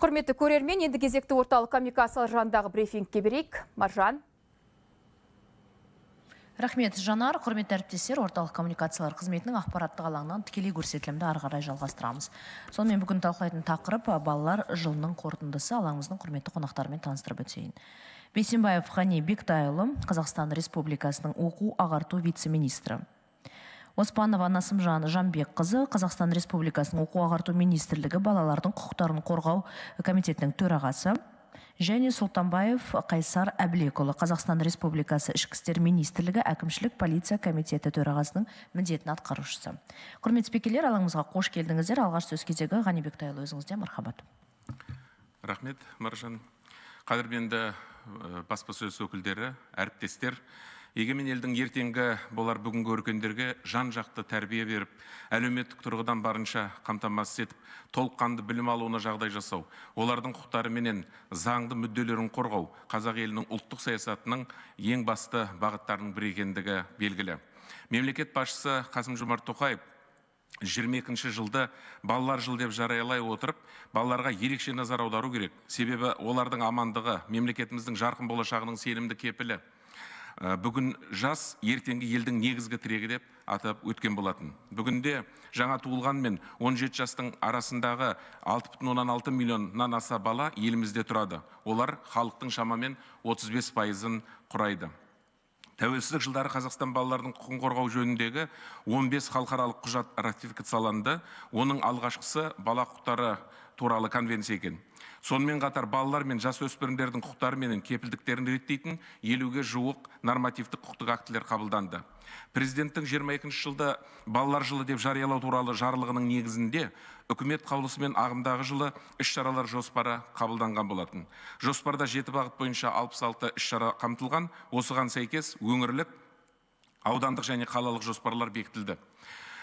құрметті көрермен енді кезекті орталық коммуникациялар жанындағы брифингке берейік маржан рахмет жанар құрметті әріптестер орталық коммуникациялар қызметінің ақпараттық алаңынан тікелей көрсетілімді ары қарай жалғастырамыз сонымен бүгін талқылайтын тақырып балалар жылының қорытындысы алаңымыздың құрметті қонақтарымен таныстырып өтейін бейсенбаев ғани бектайұлы қазақстан республикасының оқу ағарту вице министрі оспанова насымжан қызы, қазақстан республикасының оқу ағарту министрлігі балалардың құқықтарын қорғау комитетінің төрағасы және сұлтанбаев қайсар әбілекұлы қазақстан республикасы ішкі істер министрлігі әкімшілік полиция комитеті төрағасының міндетін атқарушысы құрметті спикерлер алаңымызға қош келдіңіздер алғаш сөз кезегі ғанибек тайұлы өзіңізде мархабат рахмет маржан қадірменді баспасөз өкілдері әріптестер егемен елдің ертеңгі болар бүгінгі өркендерге жан жақты тәрбие беріп әлеуметтік тұрғыдан барынша қамтамасыз етіп толыққанды білім алуына жағдай жасау олардың құқықтары менен заңды мүдделерін қорғау қазақ елінің ұлттық саясатының ең басты бағыттарының бірі екендігі белгілі мемлекет басшысы қасым жомарт тоқаев 22 екінші жылды балалар жылы деп жариялай отырып балаларға ерекше назар аудару керек себебі олардың амандығы мемлекетіміздің жарқын болашағының сенімді кепілі Э, бүгін жас ертеңгі елдің негізгі тірегі деп атап өткен болатын бүгінде жаңа туылған мен 17 жастың арасындағы 6,6 миллионнан аса бала елімізде тұрады олар халықтың шамамен 35 пайызын құрайды тәуелсіздік жылдары қазақстан балалардың құқығын қорғау жөніндегі 15 халықаралық құжат ратификацияланды оның алғашқысы бала құқықтары туралы конвенция екен сонымен қатар балалар мен жасөспірімдердің құқықтары мен кепілдіктерін реттейтін елуге жуық нормативтік құқықтық актілер қабылданды президенттің 22 жылды балалар жылы деп жариялау туралы жарлығының негізінде үкімет қаулысымен ағымдағы жылы іс шаралар жоспары қабылданған болатын жоспарда жеті бағыт бойынша 66 іс шара қамтылған осыған сәйкес өңірлік аудандық және қалалық жоспарлар бекітілді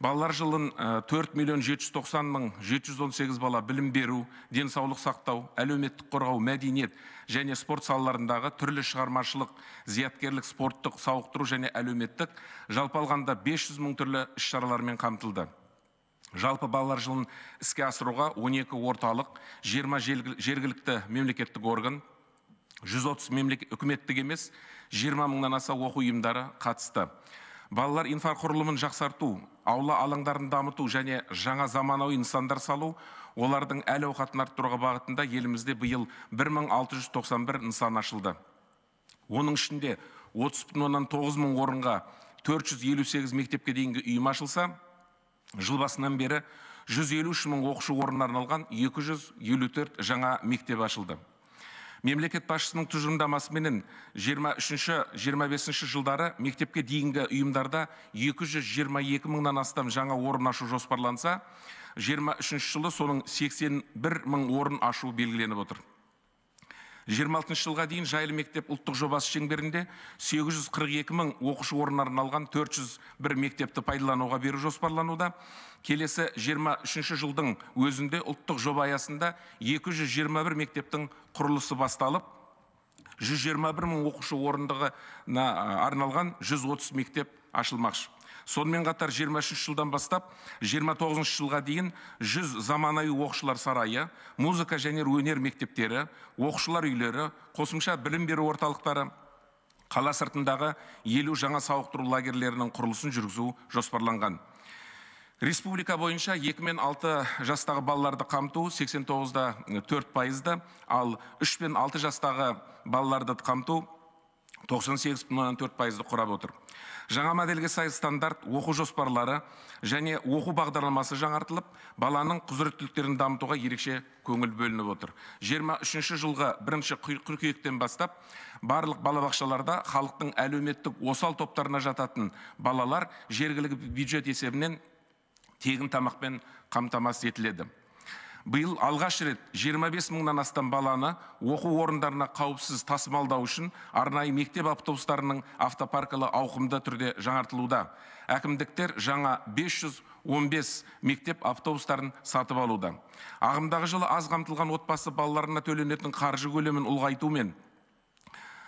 балалар жылын 4 э, миллион жеті бала білім беру денсаулық сақтау әлеуметтік қорғау мәдениет және спорт салаларындағы түрлі шығармашылық зияткерлік спорттық сауықтыру және әлеуметтік жалпы алғанда бес жүз түрлі іс шаралармен қамтылды жалпы балалар жылын іске асыруға 12 орталық 20 жергілікті мемлекеттік орган 130 мемлек үкіметтік емес 20 мыңнан аса оқу ұйымдары қатысты балалар инфрақұрылымын жақсарту аула алаңдарын дамыту және жаңа заманауи нысандар салу олардың әл ауқатын арттыруға бағытында елімізде биыл 1691 нысан ашылды оның ішінде 30 бүтін оннан тоғыз мың орынға 458 мектепке дейінгі ұйым ашылса жыл басынан бері 153 мың оқушы орнына арналған 254 жаңа мектеп ашылды мемлекет басшысының тұжырымдамасыменен 23-25 жылдары мектепке дейінгі ұйымдарда 222 мыңнан астам жаңа орын ашу жоспарланса 23 жылы соның 81 мың орын ашу белгіленіп отыр 26 жылға дейін жайлы мектеп ұлттық жобасы шеңберінде 842 мың оқушы орынларын алған 401 мектепті пайдалануға беру жоспарлануда келесі 23 жылдың өзінде ұлттық жоба аясында 221 мектептің құрылысы басталып 121 мың оқушы орындығы арналған 130 мектеп ашылмақшы сонымен қатар 23 жылдан бастап 29 жылға дейін 100 заманауи оқшылар сарайы музыка және өнер мектептері оқшылар үйлері қосымша білім беру орталықтары қала сыртындағы елу жаңа сауықтыру лагерлерінің құрылысын жүргізу жоспарланған республика бойынша 2 мен 6 жастағы балаларды қамту 89-да 4 пайызды ал 3 мен 6 жастағы балаларды қамту 98,4 пайызды құрап отыр жаңа модельге сай стандарт оқу жоспарлары және оқу бағдарламасы жаңартылып баланың құзыреттіліктерін дамытуға ерекше көңіл бөлініп отыр 23 үшінші жылғы бірінші қыркүйектен бастап барлық балабақшаларда халықтың әлеуметтік осал топтарына жататын балалар жергілігі бюджет есебінен тегін тамақпен қамтамасыз етіледі Бұл алғаш рет 25 бес мыңнан астам баланы оқу орындарына қауіпсіз тасымалдау үшін арнайы мектеп автобустарының автопаркілі ауқымды түрде жаңартылуда әкімдіктер жаңа 515 мектеп автобустарын сатып алуда ағымдағы жылы аз қамтылған отбасы балаларына төленетін қаржы көлемін ұлғайту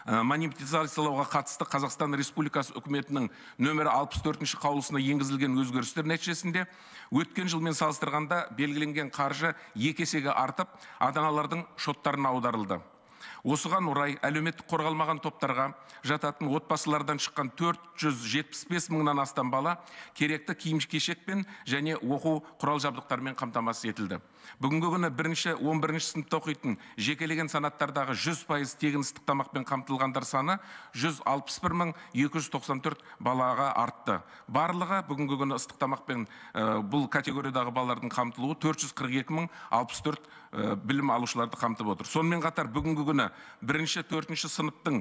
Э, монетизациялауға қатысты қазақстан республикасы үкіметінің нөмірі 64 қаулысына енгізілген өзгерістер нәтижесінде өткен жылмен салыстырғанда белгіленген қаржы екі есеге артып ата аналардың шоттарына аударылды осыған орай әлеуметтік қорғалмаған топтарға жататын отбасылардан шыққан 475 мыңнан астам бала керекті киім кешекпен және оқу құрал жабдықтармен қамтамасыз етілді бүгінгі күні бірінші 11 сыныпта оқитын жекелеген санаттардағы 100 тегін ыстық тамақпен қамтылғандар саны 161294 балаға артты барлығы бүгінгі күні ыстық тамақпен э, бұл категориядағы балалардың қамтылуы 442064 Э, білім алушыларды қамтып отыр сонымен қатар бүгінгі күні бірінші төртінші сыныптың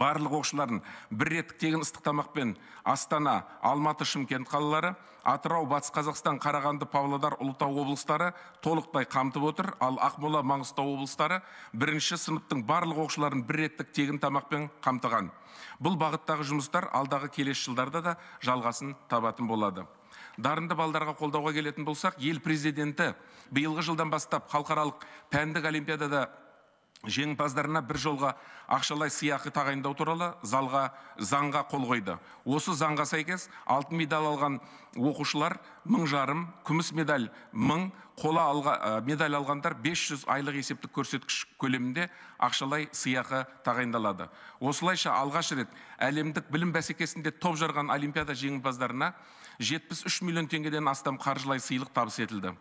барлық оқушыларын бір реттік тегін ыстық тамақпен астана алматы шымкент қалалары атырау батыс қазақстан қарағанды павлодар ұлытау облыстары толықтай қамтып отыр ал ақмола маңғыстау облыстары бірінші сыныптың барлық оқушыларын бір реттік тегін тамақпен қамтыған бұл бағыттағы жұмыстар алдағы келесі жылдарда да жалғасын табатын болады дарынды балдарға қолдауға келетін болсақ ел президенті биылғы жылдан бастап халықаралық пәндік олимпиадада жеңімпаздарына бір жолға ақшалай сыйақы тағайындау туралы залға заңға қол қойды осы заңға сәйкес алтын медаль алған оқушылар мың жарым күміс медаль мың қола алға, медаль алғандар 500 айлық есептік көрсеткіш көлемінде ақшалай сыйақы тағайындалады осылайша алғаш рет әлемдік білім бәсекесінде топ жарған олимпиада жеңімпаздарына 73 миллион теңгеден астам қаржылай сыйлық табыс етілді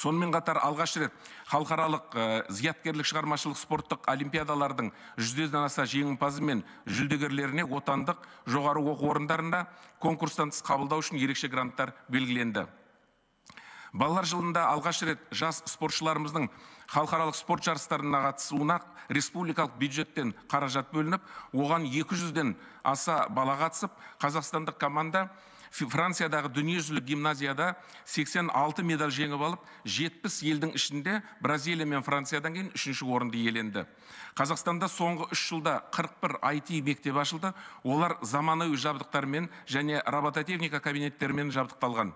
сонымен қатар алғаш рет халықаралық э, зияткерлік шығармашылық спорттық олимпиадалардың жүзден аса жеңімпазы мен жүлдегерлеріне отандық жоғары оқу орындарында конкурстан тыс қабылдау үшін ерекше гранттар белгіленді балалар жылында алғаш рет жас спортшыларымыздың халықаралық спорт жарыстарына қатысуына республикалық бюджеттен қаражат бөлініп оған 200-ден аса бала қатысып қазақстандық команда франциядағы дүниежүзілік гимназияда 86 медаль жеңіп алып 70 елдің ішінде бразилия мен франциядан кейін үшінші орынды иеленді қазақстанда соңғы үш жылда 41 IT мектеп ашылды олар заманауи жабдықтармен және робототехника кабинеттерімен жабдықталған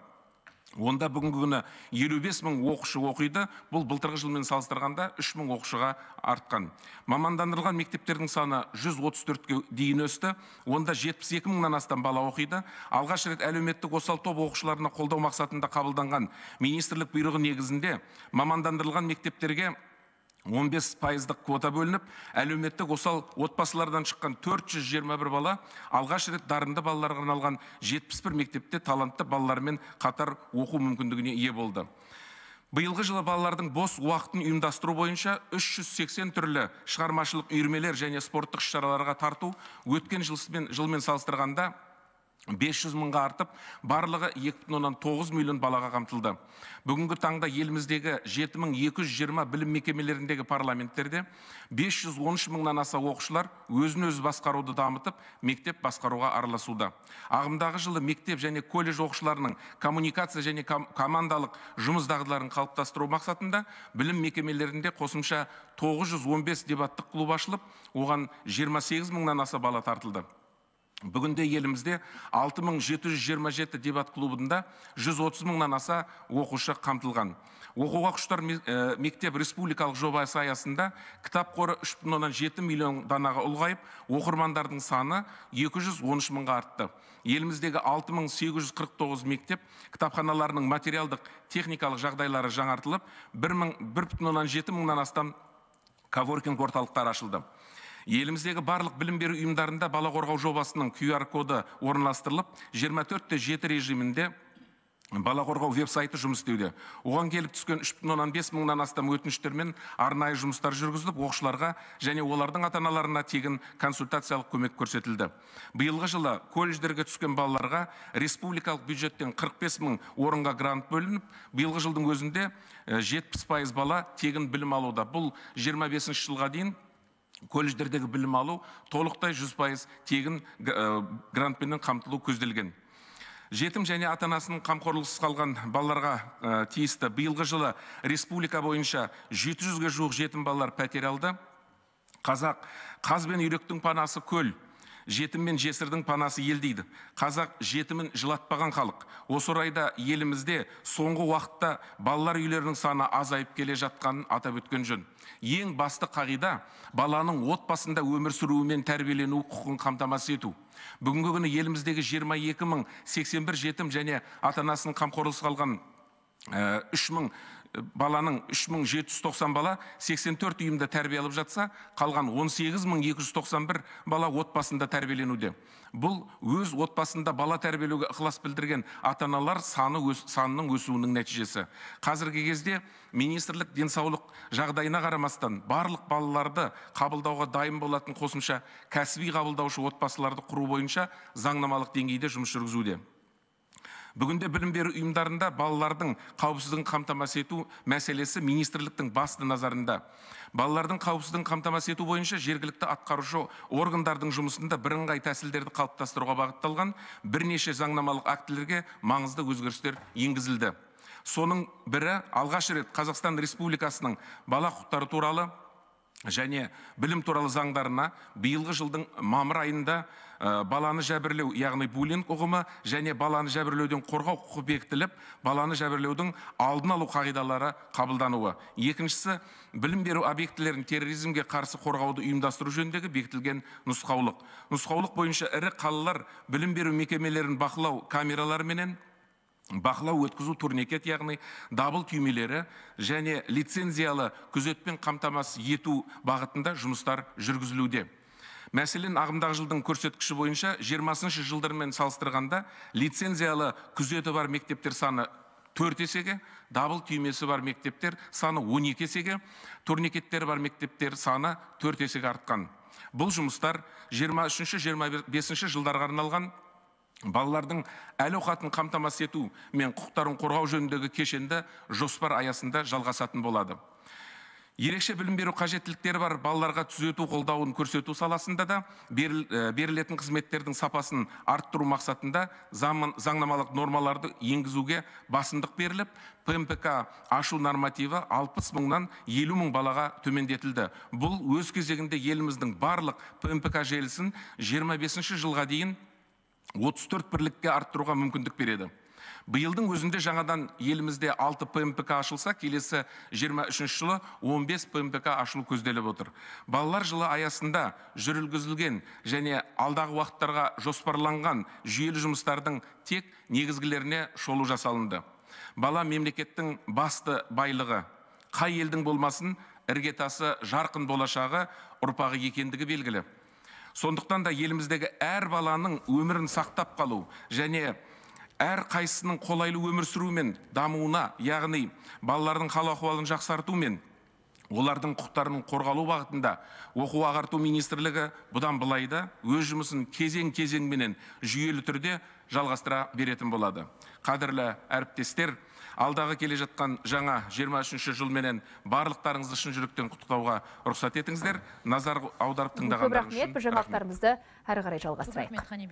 онда бүгінгі күні елу бес мың оқушы оқиды бұл былтырғы жылмен салыстырғанда үш мың оқушыға артқан мамандандырылған мектептердің саны 134-ке дейін өсті онда жетпіс екі мыңнан астам бала оқиды алғаш рет әлеуметтік осал топ оқушыларына қолдау мақсатында қабылданған министрлік бұйрығы негізінде мамандандырылған мектептерге 15 пайыздық квота бөлініп әлеуметтік осал отбасылардан шыққан 421 бала алғаш рет дарынды балаларға арналған 71 мектепте талантты балалармен қатар оқу мүмкіндігіне ие болды биылғы жылы балалардың бос уақытын ұйымдастыру бойынша 380 түрлі шығармашылық үйірмелер және спорттық іс шараларға тарту өткен жылмен салыстырғанда 500 мыңға артып барлығы 2,9 миллион балаға қамтылды бүгінгі таңда еліміздегі 7220 білім мекемелеріндегі парламенттерде 513 мыңнан аса оқушылар өзін өз басқаруды дамытып мектеп басқаруға араласуда ағымдағы жылы мектеп және колледж оқушыларының коммуникация және командалық жұмыс дағдыларын қалыптастыру мақсатында білім мекемелерінде қосымша 915 дебаттық клуб ашылып оған 28 мыңнан аса бала тартылды бүгінде елімізде 6727 дебат клубында 130 мыңнан аса оқушы қамтылған оқуға құштар э, мектеп республикалық жобасы аясында кітап қоры 3,7 миллион данаға ұлғайып оқырмандардың саны 213 мыңға артты еліміздегі 6849 мектеп кітапханаларының материалдық техникалық жағдайлары жаңартылып 1,7 мыңнан астам коворкинг орталықтары ашылды еліміздегі барлық білім беру ұйымдарында бала қорғау жобасының qr коды орналастырылып 24 те 7 режимінде бала қорғау веб сайты жұмыс істеуде оған келіп түскен үш бес мыңнан астам өтініштермен арнайы жұмыстар жүргізіліп оқушыларға және олардың ата аналарына тегін консультациялық көмек көрсетілді биылғы жылы колледждерге түскен балаларға республикалық бюджеттен 45 мың орынға грант бөлініп биылғы жылдың өзінде 70% бала тегін білім алуда бұл 25 бесінші жылға дейін колледждердегі білім алу толықтай жүз пайыз тегін ә, грантпенен қамтылу көзделген жетім және ата анасының қамқорлықсыз қалған балаларға ә, тиісті биылғы жылы республика бойынша 700-ге жуық жетім балалар пәтер алды қазақ қаз бен үйректің панасы көл жетім мен жесірдің панасы ел дейді қазақ жетімін жылатпаған халық осы орайда елімізде соңғы уақытта балалар үйлерінің саны азайып келе жатқанын атап өткен жөн ең басты қағида баланың отбасында өмір сүруі мен тәрбиелену құқығын қамтамасыз ету бүгінгі күні еліміздегі 22 екі мың жетім және ата анасының қамқорлығысыз қалған э, үш мың баланың 3790 бала 84 үйімді тәрбие алып жатса қалған 18291 бала отбасында тәрбиеленуде бұл өз отбасында бала тәрбиелеуге ықылас білдірген ата аналар саны өз, санының өсуінің нәтижесі қазіргі кезде министрлік денсаулық жағдайына қарамастан барлық балаларды қабылдауға дайын болатын қосымша кәсіби қабылдаушы отбасыларды құру бойынша заңнамалық деңгейде жұмыс жүргізуде бүгінде білім беру ұйымдарында балалардың қауіпсіздігін қамтамасыз ету мәселесі министрліктің басты назарында балалардың қауіпсіздігін қамтамасыз ету бойынша жергілікті атқарушы органдардың жұмысында бірыңғай тәсілдерді қалыптастыруға бағытталған бірнеше заңнамалық актілерге маңызды өзгерістер енгізілді соның бірі алғаш рет қазақстан республикасының бала құқықтары туралы және білім туралы заңдарына биылғы жылдың мамыр айында э, баланы жәбірлеу яғни буллинг ұғымы және баланы жәбірлеуден қорғау құқы бекітіліп баланы жәбірлеудің алдын алу қағидалары қабылдануы екіншісі білім беру объектілерін терроризмге қарсы қорғауды ұйымдастыру жөніндегі бекітілген нұсқаулық нұсқаулық бойынша ірі қалалар білім беру мекемелерін бақылау камераларыменен бақылау өткізу турникет яғни дабыл түймелері және лицензиялы күзетпен қамтамасыз ету бағытында жұмыстар жүргізілуде мәселен ағымдағы жылдың көрсеткіші бойынша 20 жылдармен салыстырғанда лицензиялы күзеті бар мектептер саны төрт есеге дабыл түймесі бар мектептер саны екі есеге турникеттері бар мектептер саны төрт есеге артқан бұл жұмыстар 23-25 жылдарға арналған балалардың әл ауқатын қамтамасыз ету мен құқықтарын қорғау жөніндегі кешенді жоспар аясында жалғасатын болады ерекше білім беру қажеттіліктері бар балаларға түзету қолдауын көрсету саласында да берілетін қызметтердің сапасын арттыру мақсатында заңнамалық нормаларды енгізуге басымдық беріліп пмпк ашу нормативі 60 мыңнан елу мың балаға төмендетілді бұл өз кезегінде еліміздің барлық пмпк желісін 25 жылға дейін 34 бірлікке арттыруға мүмкіндік береді биылдың өзінде жаңадан елімізде 6 пмпк ашылса келесі 23 жылы 15 пмпк ашылу көзделіп отыр балалар жылы аясында жүргізілген және алдағы уақыттарға жоспарланған жүйелі жұмыстардың тек негізгілеріне шолу жасалынды бала мемлекеттің басты байлығы қай елдің болмасын іргетасы жарқын болашағы ұрпағы екендігі белгілі сондықтан да еліміздегі әр баланың өмірін сақтап қалу және әр қайсының қолайлы өмір сүруі мен дамуына яғни балалардың хал ахуалын жақсарту мен олардың құқықтарының қорғалу бағытында оқу ағарту министрлігі бұдан былай да өз жұмысын кезең кезеңменен жүйелі түрде жалғастыра беретін болады қадірлі әріптестер алдағы келе жатқан жаңа 23 жыл жылменен барлықтарыңызды шын жүректен құттықтауға рұқсат етіңіздер назар аударып тыңдағандар үшін көп рахмет бұл жаңалықтарымызды әрі қарай жалғастырайық